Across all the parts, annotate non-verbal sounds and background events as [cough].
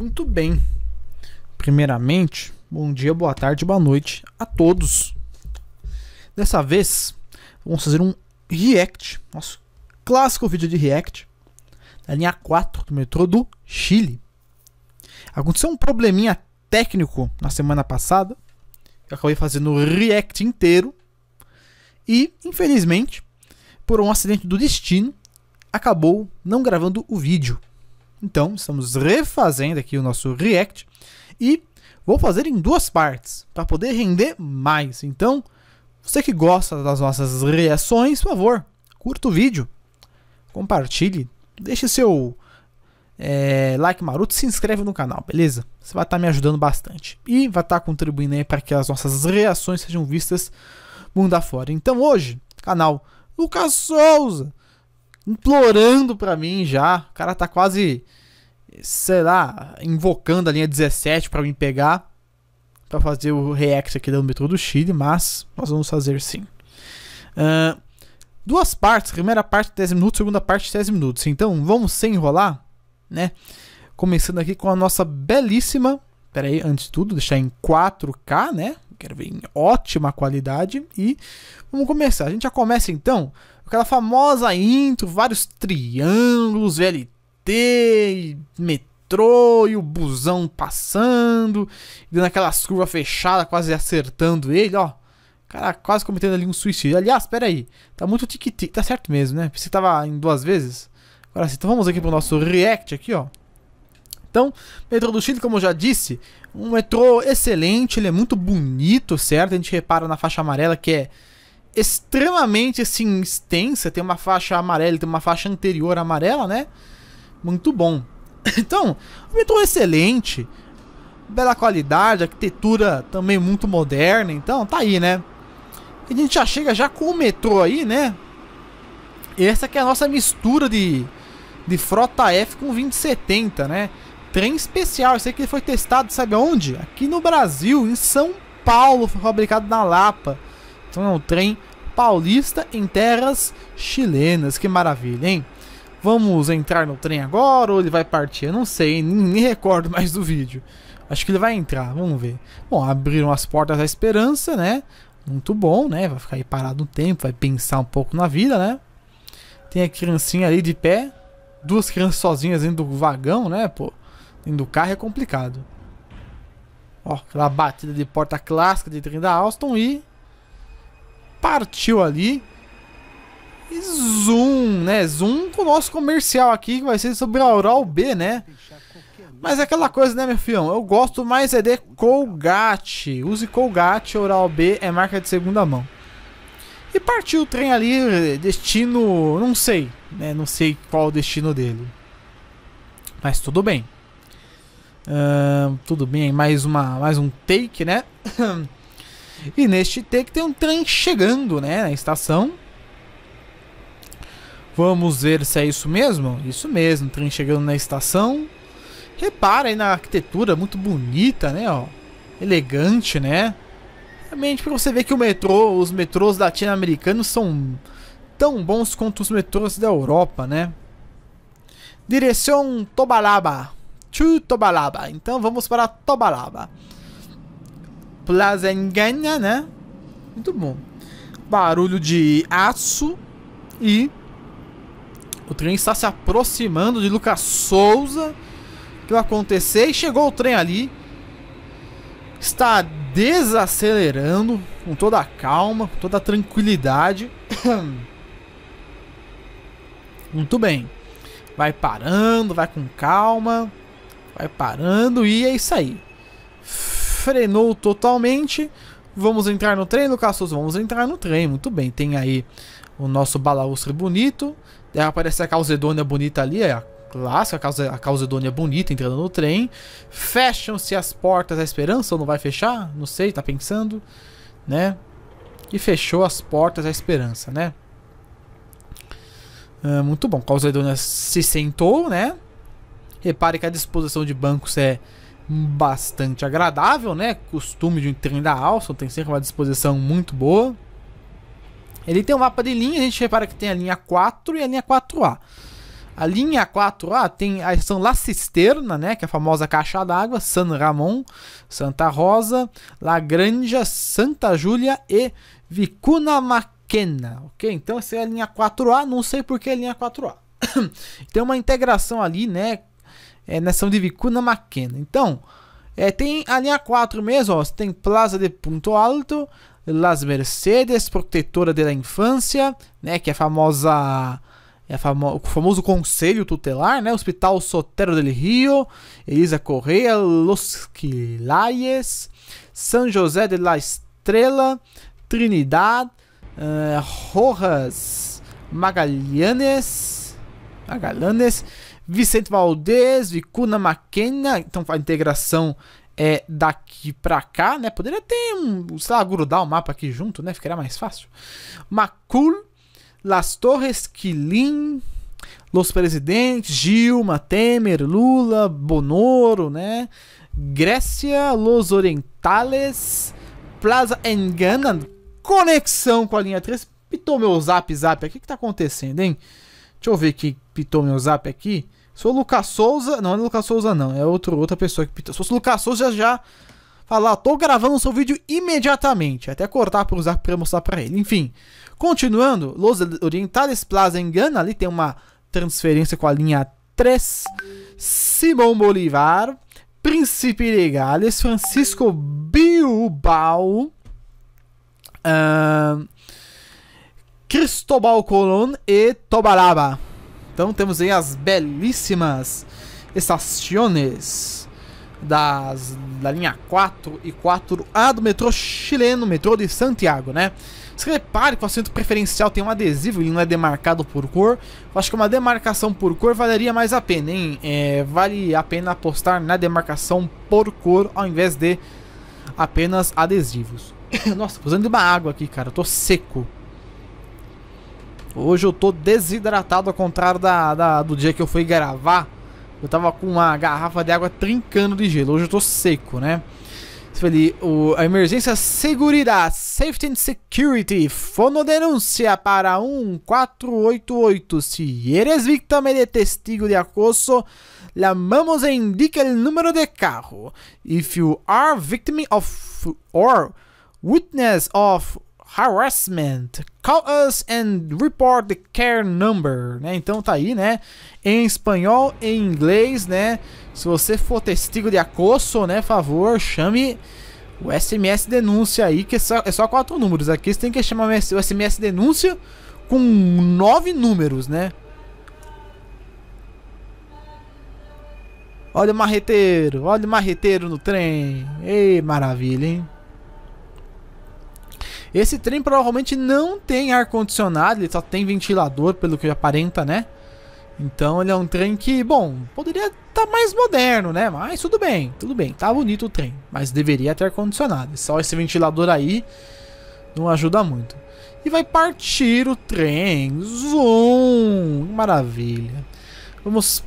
Muito bem. Primeiramente, bom dia, boa tarde, boa noite a todos. Dessa vez, vamos fazer um react, nosso clássico vídeo de react, da linha 4 do metrô do Chile. Aconteceu um probleminha técnico na semana passada. Eu acabei fazendo o react inteiro. E, infelizmente, por um acidente do destino, acabou não gravando o vídeo. Então, estamos refazendo aqui o nosso React e vou fazer em duas partes para poder render mais. Então, você que gosta das nossas reações, por favor, curta o vídeo, compartilhe, deixe seu é, like maroto, se inscreve no canal, beleza? Você vai estar tá me ajudando bastante e vai estar tá contribuindo para que as nossas reações sejam vistas mundo afora. Então, hoje, canal Lucas Souza implorando para mim já. O cara tá quase, sei lá, invocando a linha 17 para me pegar. para fazer o react aqui do metrô do Chile, mas nós vamos fazer sim. Uh, duas partes, primeira parte 10 minutos, segunda parte 10 minutos. Então vamos sem enrolar, né? Começando aqui com a nossa belíssima. Pera aí, antes de tudo, deixar em 4K, né? Quero ver em ótima qualidade. E vamos começar. A gente já começa então Aquela famosa intro, vários triângulos, VLT, metrô e o busão passando, dando aquelas curvas fechadas, quase acertando ele, ó. Cara, quase cometendo ali um suicídio. Aliás, pera aí, tá muito tic tá certo mesmo, né? Pensei que tava em duas vezes. Agora sim, então vamos aqui pro nosso react aqui, ó. Então, metrô do Chile, como eu já disse, um metrô excelente, ele é muito bonito, certo? A gente repara na faixa amarela que é extremamente assim extensa, tem uma faixa amarela, tem uma faixa anterior amarela, né? Muito bom. [laughs] Então, o metrô excelente, bela qualidade, arquitetura também muito moderna, então tá aí, né? a gente já chega já com o metrô aí, né? essa aqui é a nossa mistura de, de frota F com 2070, né? Trem especial, esse aqui foi testado, sabe onde? Aqui no Brasil, em São Paulo, foi fabricado na Lapa. Então é um trem paulista em terras chilenas. Que maravilha, hein? Vamos entrar no trem agora ou ele vai partir? Eu não sei, nem, nem recordo mais do vídeo. Acho que ele vai entrar, vamos ver. Bom, abriram as portas da esperança, né? Muito bom, né? Vai ficar aí parado um tempo, vai pensar um pouco na vida, né? Tem a criancinha ali de pé. Duas crianças sozinhas dentro do vagão, né, pô? Dentro do carro é complicado. Ó, aquela batida de porta clássica de trem da Alstom e partiu ali. E zoom, né? Zoom com o nosso comercial aqui, que vai ser sobre a Oral B, né? Mas é aquela coisa, né, meu filhão? Eu gosto mais é de Colgate. Use Colgate, Oral B é marca de segunda mão. E partiu o trem ali, destino, não sei, né? Não sei qual o destino dele. Mas tudo bem. Uh, tudo bem, mais, uma, mais um take, né? [clears throat] E neste take tem um trem chegando, né, na estação. Vamos ver se é isso mesmo? Isso mesmo, trem chegando na estação. Repara aí na arquitetura, muito bonita, né, ó. Elegante, né? Realmente para você ver que o metrô, os metrôs latino-americanos são tão bons quanto os metrôs da Europa, né? Direção Tobalaba. To Tobalaba. Então vamos para Tobalaba. Plazengana, né? Muito bom. Barulho de aço e o trem está se aproximando de Lucas Souza. O que vai acontecer? E chegou o trem ali. Está desacelerando com toda a calma, com toda a tranquilidade. [coughs] Muito bem. Vai parando, vai com calma. Vai parando e é isso aí frenou totalmente. Vamos entrar no trem, Lucas Vamos entrar no trem, muito bem. Tem aí o nosso balaustre bonito. Deve é, aparecer a Calzedônia bonita ali, é a clássica, a Calzedônia bonita entrando no trem. Fecham-se as portas da esperança ou não vai fechar? Não sei, tá pensando, né? E fechou as portas da esperança, né? Ah, muito bom, Calzedônia se sentou, né? Repare que a disposição de bancos é bastante agradável, né? Costume de um trem da Alson, tem sempre uma disposição muito boa. Ele tem um mapa de linha, a gente repara que tem a linha 4 e a linha 4A. A linha 4A tem a estação La Cisterna, né, que é a famosa caixa d'água, San Ramon, Santa Rosa, La Granja, Santa Júlia e Vicuna Maquena, ok? Então essa é a linha 4A, não sei por que a linha 4A. [coughs] tem uma integração ali, né, é, nação de Vicuna Maquena. Então, é, tem a linha 4 mesmo, ó, tem Plaza de Ponto Alto, Las Mercedes, protetora da infância, né, que é a famosa é famo, o famoso conselho tutelar, né, Hospital Sotero del Rio, Elisa Correia, Los Quilayes, São José de la Estrela, Trinidad, uh, Rojas, Magalhães, Magalhães, Vicente Valdez, Vicuna Maquena, então a integração é daqui pra cá, né? Poderia ter um, sei lá, grudar o mapa aqui junto, né? Ficaria mais fácil. Macul, Las Torres, Quilim, Los Presidentes, Gilma, Temer, Lula, Bonoro, né? Grécia, Los Orientales, Plaza Engana, conexão com a linha 3. Pitou meu zap zap aqui, o que tá acontecendo, hein? Deixa eu ver que pitou meu zap aqui. Se o Lucas Souza. Não, não é Lucas Souza, não. É outro, outra pessoa que pintou. Se fosse Lucas Souza, já falar, tô gravando seu vídeo imediatamente. Até cortar para usar para mostrar para ele. Enfim, continuando, Los Orientales Plaza engana. ali tem uma transferência com a linha 3. Simão Bolivar, Príncipe de Francisco Bilbao, uh, Cristobal Colón e Tobalaba. Então temos aí as belíssimas estações das, da linha 4 e 4A do metrô chileno, metrô de Santiago, né? Se repare que o assento preferencial tem um adesivo, e não é demarcado por cor. Eu acho que uma demarcação por cor valeria mais a pena, hein? É, vale a pena apostar na demarcação por cor ao invés de apenas adesivos. [coughs] Nossa, tô usando de uma água aqui, cara. Eu tô seco. Hoje eu tô desidratado, ao contrário da, da, do dia que eu fui gravar. Eu tava com uma garrafa de água trincando de gelo. Hoje eu tô seco, né? Ali, o, a emergência Seguridade, Safety and Security, fonodenúncia para 1488. Se eres vítima de testigo de acoso, llamamos e indica o número de carro. If you are victim of or witness of harassment. Call us and report the care number, né? Então tá aí, né? Em espanhol, em inglês, né? Se você for testigo de acoso, né, favor, chame o SMS denúncia aí, que é só, é só quatro números. Aqui você tem que chamar o SMS denúncia com nove números, né? Olha o marreteiro, olha o marreteiro no trem. Ei, maravilha, hein? Esse trem provavelmente não tem ar-condicionado, ele só tem ventilador, pelo que aparenta, né? Então ele é um trem que, bom, poderia estar tá mais moderno, né? Mas tudo bem, tudo bem, tá bonito o trem, mas deveria ter ar-condicionado. Só esse ventilador aí não ajuda muito. E vai partir o trem. Zoom! Maravilha. Vamos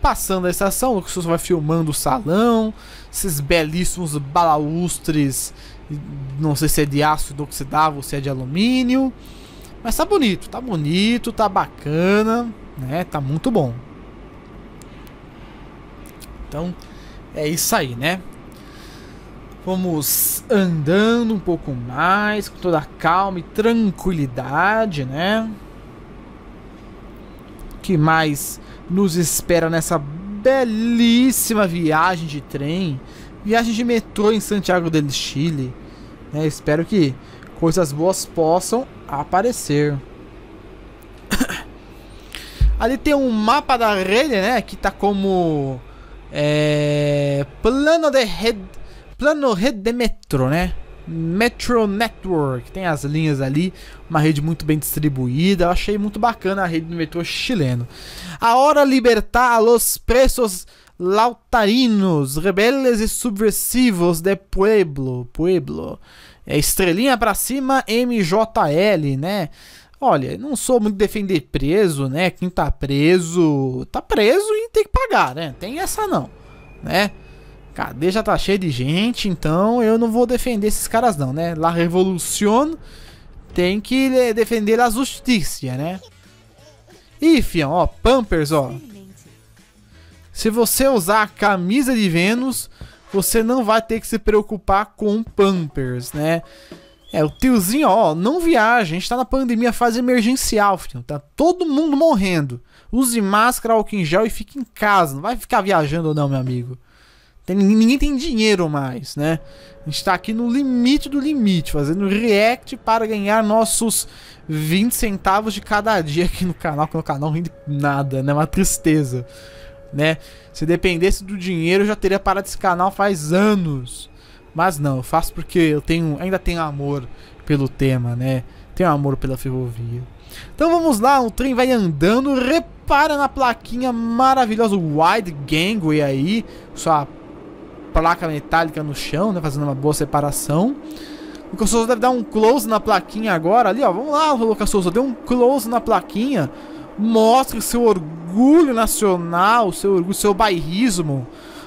passando a estação, o Luxus vai filmando o salão, esses belíssimos balaustres não sei se é de ácido oxidável ou se é de alumínio. Mas tá bonito, tá bonito, tá bacana, né? Tá muito bom. Então, é isso aí, né? Vamos andando um pouco mais, com toda a calma e tranquilidade, né? O que mais nos espera nessa belíssima viagem de trem? viagem de metrô em Santiago del Chile. Né? Espero que coisas boas possam aparecer. [coughs] Ali tem um mapa da rede, né? Que tá como é, plano de rede, plano rede de metrô, né? Metro Network, tem as linhas ali, uma rede muito bem distribuída. Eu achei muito bacana a rede do metrô chileno. A hora libertar los presos Lautarinos, rebeldes e subversivos de Pueblo, Pueblo. É estrelinha para cima, MJL, né? Olha, não sou muito defender preso, né? Quem tá preso, tá preso e tem que pagar, né? Tem essa não, né? Cadê já tá cheio de gente, então eu não vou defender esses caras não, né? La revolucion, tem que defender a justiça, né? E, fião, ó, Pampers, ó. Se você usar a camisa de Vênus, você não vai ter que se preocupar com Pampers, né? É, o tiozinho, ó, não viaja, a gente tá na pandemia, fase emergencial, filho, tá todo mundo morrendo. Use máscara, álcool em gel e fique em casa, não vai ficar viajando não, meu amigo. Tem, ninguém tem dinheiro mais, né? A gente tá aqui no limite do limite, fazendo react para ganhar nossos 20 centavos de cada dia aqui no canal, que no canal não rende nada, né? Uma tristeza né? Se dependesse do dinheiro, eu já teria parado esse canal faz anos. Mas não, eu faço porque eu tenho, ainda tenho amor pelo tema, né? Tenho amor pela ferrovia. Então vamos lá, o trem vai andando, repara na plaquinha maravilhosa Wide Gangway aí, sua placa metálica no chão, né, fazendo uma boa separação. O Lucas Souza deve dar um close na plaquinha agora ali, ó. Vamos lá, Lucas Souza, deu um close na plaquinha. Mostre seu orgulho nacional, seu orgulho, seu bairrismo,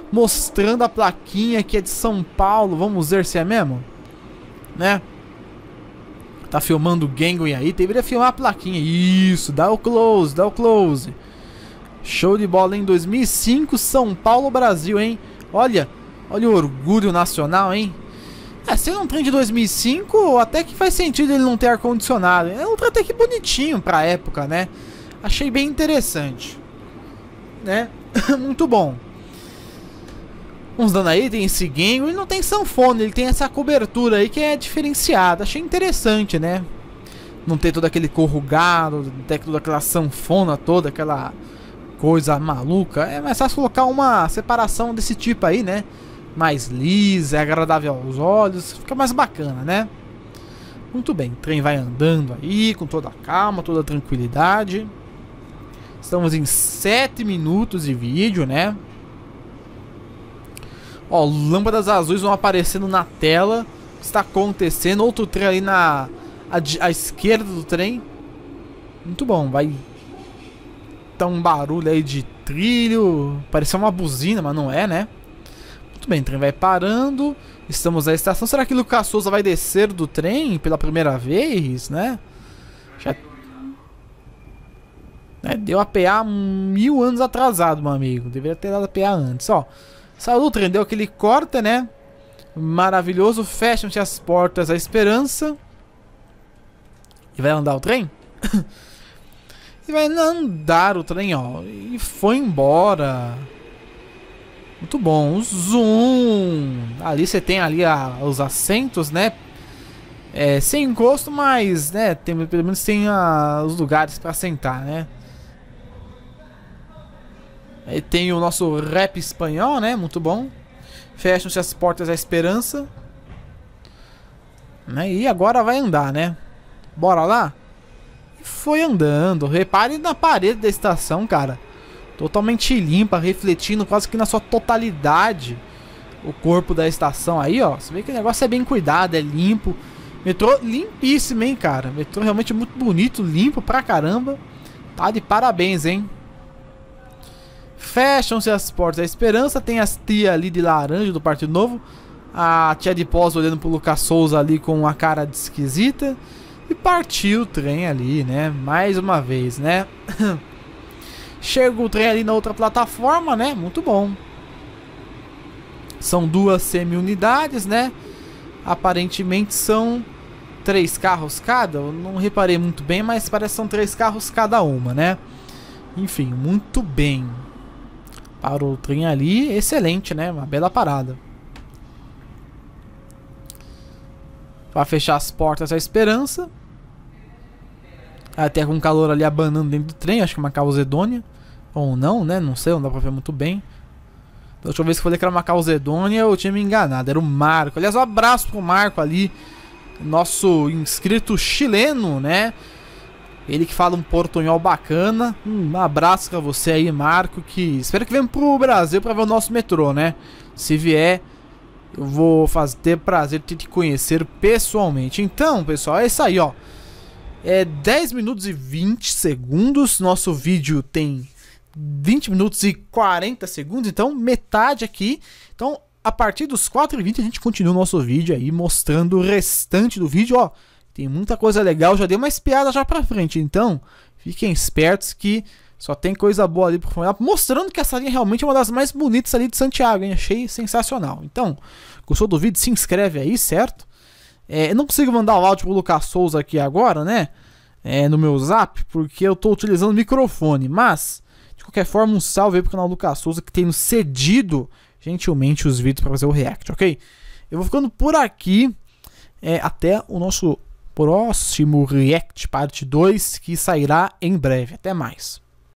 mostrando a plaquinha que é de São Paulo. Vamos ver se é mesmo, né? Tá filmando o Gangway aí, deveria filmar a plaquinha. Isso, dá o close, dá o close. Show de bola em 2005, São Paulo, Brasil, hein? Olha, olha o orgulho nacional, hein? É, se um trem de 2005, até que faz sentido ele não ter ar-condicionado. É um trem até que bonitinho pra época, né? Achei bem interessante. Né? [laughs] Muito bom. Uns dando aí, tem esse game. E não tem sanfona, ele tem essa cobertura aí que é diferenciada. Achei interessante, né? Não ter todo aquele corrugado, ter toda aquela sanfona toda, aquela coisa maluca. É mais fácil colocar uma separação desse tipo aí, né? Mais lisa, é agradável aos olhos, fica mais bacana, né? Muito bem, o trem vai andando aí com toda a calma, toda a tranquilidade. Estamos em 7 minutos de vídeo, né? Ó, lâmpadas azuis vão aparecendo na tela. O que está acontecendo? Outro trem ali na à, à esquerda do trem. Muito bom, vai tá um barulho aí de trilho, parecia uma buzina, mas não é, né? Muito bem, o trem vai parando. Estamos na estação. Será que Lucas Souza vai descer do trem pela primeira vez, né? Já né? Deu PA mil anos atrasado, meu amigo. Deveria ter dado a PA antes, ó. Saiu do trem, deu aquele corta, né? Maravilhoso. Fecham-se as portas, a esperança. E vai andar o trem? [laughs] e vai andar o trem, ó. E foi embora. Muito bom. O zoom. Ali você tem ali a, os assentos, né? É, sem encosto, mas, né? Tem, pelo menos tem a, os lugares para sentar, né? Aí tem o nosso rap espanhol, né? Muito bom. Fecham-se as portas à esperança. Né? E agora vai andar, né? Bora lá? foi andando. Repare na parede da estação, cara. Totalmente limpa, refletindo quase que na sua totalidade o corpo da estação aí, ó. Você vê que o negócio é bem cuidado, é limpo. Metrô limpíssimo, hein, cara. Metrô realmente muito bonito, limpo pra caramba. Tá de parabéns, hein. Fecham-se as portas da esperança. Tem as tia ali de laranja do Partido Novo. A tia de pós olhando pro Lucas Souza ali com uma cara de esquisita. E partiu o trem ali, né? Mais uma vez, né? [coughs] Chega o trem ali na outra plataforma, né? Muito bom. São duas semi-unidades, né? Aparentemente são três carros cada. Eu não reparei muito bem, mas parece que são três carros cada uma, né? Enfim, muito bem. Parou o trem ali, excelente, né? Uma bela parada. Pra fechar as portas a esperança. Até com calor ali abanando dentro do trem, acho que é uma calzedônia. Ou não, né? Não sei, não dá pra ver muito bem. Da última vez que eu falei que era uma calzedônia, eu tinha me enganado. Era o Marco. Aliás, um abraço pro Marco ali. Nosso inscrito chileno, né? Ele que fala um portunhol bacana. Um abraço pra você aí, Marco, que espero que venha pro Brasil pra ver o nosso metrô, né? Se vier, eu vou fazer, ter prazer de te conhecer pessoalmente. Então, pessoal, é isso aí, ó. É 10 minutos e 20 segundos. Nosso vídeo tem 20 minutos e 40 segundos, então metade aqui. Então, a partir dos 4h20 a gente continua o nosso vídeo aí, mostrando o restante do vídeo, ó. Tem muita coisa legal, já dei uma espiada já pra frente. Então, fiquem espertos que só tem coisa boa ali pro fora Mostrando que essa linha realmente é uma das mais bonitas ali de Santiago, hein? Achei sensacional. Então, gostou do vídeo? Se inscreve aí, certo? É, eu não consigo mandar o áudio pro Lucas Souza aqui agora, né? É, no meu zap, porque eu tô utilizando o microfone. Mas, de qualquer forma, um salve aí pro canal Lucas Souza que tem cedido gentilmente os vídeos para fazer o react, ok? Eu vou ficando por aqui. É, até o nosso próximo React Parte 2 que sairá em breve. Até mais.